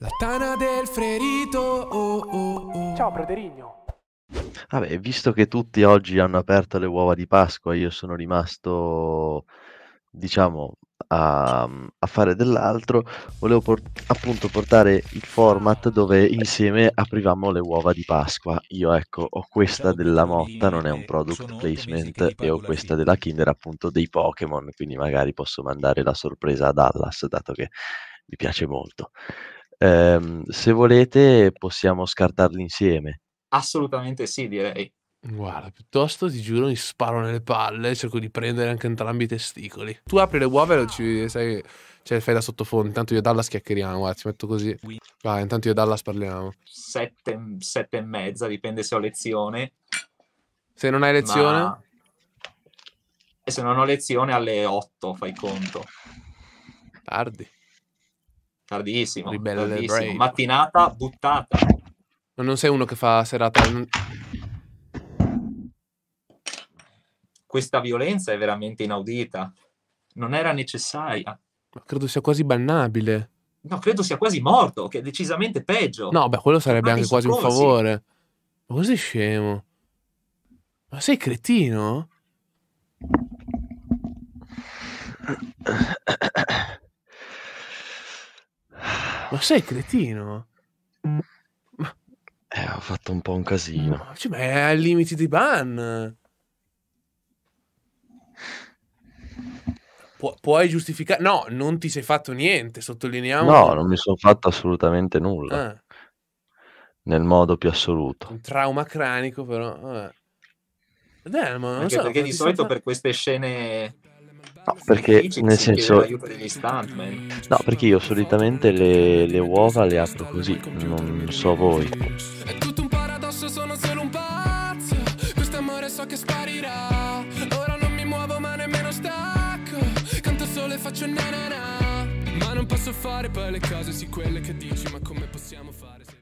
La tana del ferito. oh oh oh. Ciao Praterigno. Vabbè, visto che tutti oggi hanno aperto le uova di Pasqua, io sono rimasto, diciamo, a, a fare dell'altro, volevo por- appunto portare il format dove insieme aprivamo le uova di Pasqua. Io ecco, ho questa della Motta, non è un product placement, e ho questa della Kinder appunto dei Pokémon, quindi magari posso mandare la sorpresa a Dallas, dato che mi piace molto. Ehm, se volete possiamo scartarli insieme. Assolutamente sì, direi. Guarda, piuttosto ti giuro mi sparo nelle palle, cerco di prendere anche entrambi i testicoli. Tu apri le uova e ci, sai, cioè, fai da sottofondo, intanto io e Dallas chiacchieriamo, guarda, ci metto così. Vai, intanto io e Dallas parliamo. Sette, sette e mezza, dipende se ho lezione. Se non hai lezione? Ma... E se non ho lezione alle otto, fai conto. Tardi. Tardissimo. tardissimo. Mattinata buttata. Ma non sei uno che fa serata. Questa violenza è veramente inaudita. Non era necessaria. Ma credo sia quasi bannabile. No, credo sia quasi morto, che è decisamente peggio. No, beh, quello sarebbe Tornati anche quasi un favore. Ma cos'è scemo? Ma sei cretino? Ma sei cretino? Eh, ho fatto un po' un casino. Cioè, ma è al limite di ban. Pu- puoi giustificare? No, non ti sei fatto niente, sottolineiamo. No, non mi sono fatto assolutamente nulla. Ah. Nel modo più assoluto. Un trauma cranico, però. Vabbè. Dai, ma non so, perché di solito fa... per queste scene No, perché nel senso... No, perché io solitamente le, le uova le apro così, non so voi. È tutto un paradosso, sono solo un pazzo. Questo amore so che sparirà. Ora non mi muovo ma nemmeno stacco. Canto solo e faccio nanana. Ma non posso fare poi le cose, sì quelle che dici, ma come possiamo fare?